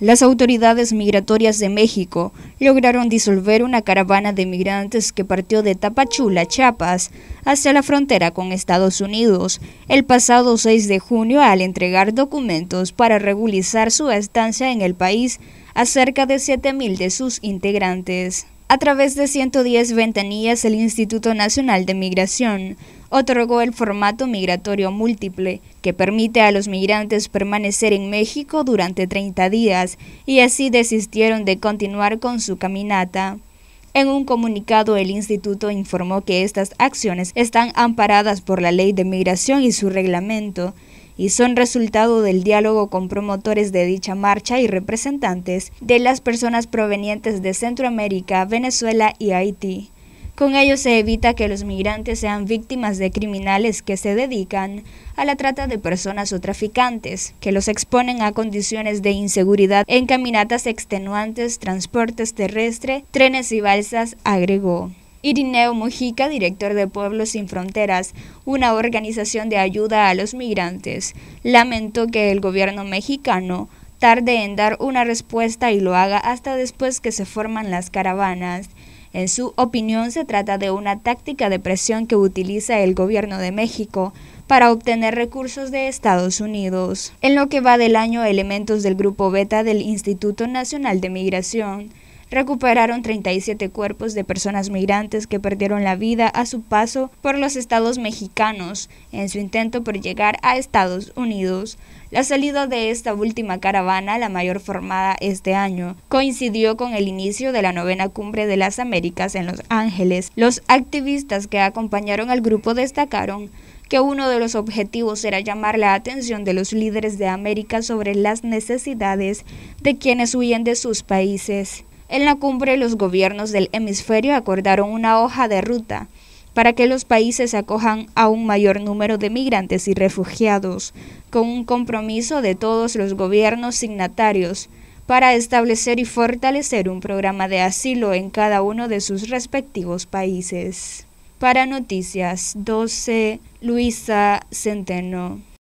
Las autoridades migratorias de México lograron disolver una caravana de migrantes que partió de Tapachula, Chiapas, hacia la frontera con Estados Unidos el pasado 6 de junio al entregar documentos para regularizar su estancia en el país a cerca de 7.000 de sus integrantes. A través de 110 ventanillas, el Instituto Nacional de Migración otorgó el formato migratorio múltiple, que permite a los migrantes permanecer en México durante 30 días, y así desistieron de continuar con su caminata. En un comunicado, el instituto informó que estas acciones están amparadas por la ley de migración y su reglamento, y son resultado del diálogo con promotores de dicha marcha y representantes de las personas provenientes de Centroamérica, Venezuela y Haití. Con ello se evita que los migrantes sean víctimas de criminales que se dedican a la trata de personas o traficantes, que los exponen a condiciones de inseguridad en caminatas extenuantes, transportes terrestres, trenes y balsas, agregó. Irineo Mujica, director de Pueblos Sin Fronteras, una organización de ayuda a los migrantes, lamentó que el gobierno mexicano tarde en dar una respuesta y lo haga hasta después que se forman las caravanas. En su opinión, se trata de una táctica de presión que utiliza el gobierno de México para obtener recursos de Estados Unidos. En lo que va del año, elementos del Grupo Beta del Instituto Nacional de Migración recuperaron 37 cuerpos de personas migrantes que perdieron la vida a su paso por los estados mexicanos en su intento por llegar a Estados Unidos. La salida de esta última caravana, la mayor formada este año, coincidió con el inicio de la novena cumbre de las Américas en Los Ángeles. Los activistas que acompañaron al grupo destacaron que uno de los objetivos era llamar la atención de los líderes de América sobre las necesidades de quienes huyen de sus países. En la cumbre los gobiernos del hemisferio acordaron una hoja de ruta para que los países acojan a un mayor número de migrantes y refugiados, con un compromiso de todos los gobiernos signatarios para establecer y fortalecer un programa de asilo en cada uno de sus respectivos países. Para Noticias 12, Luisa Centeno.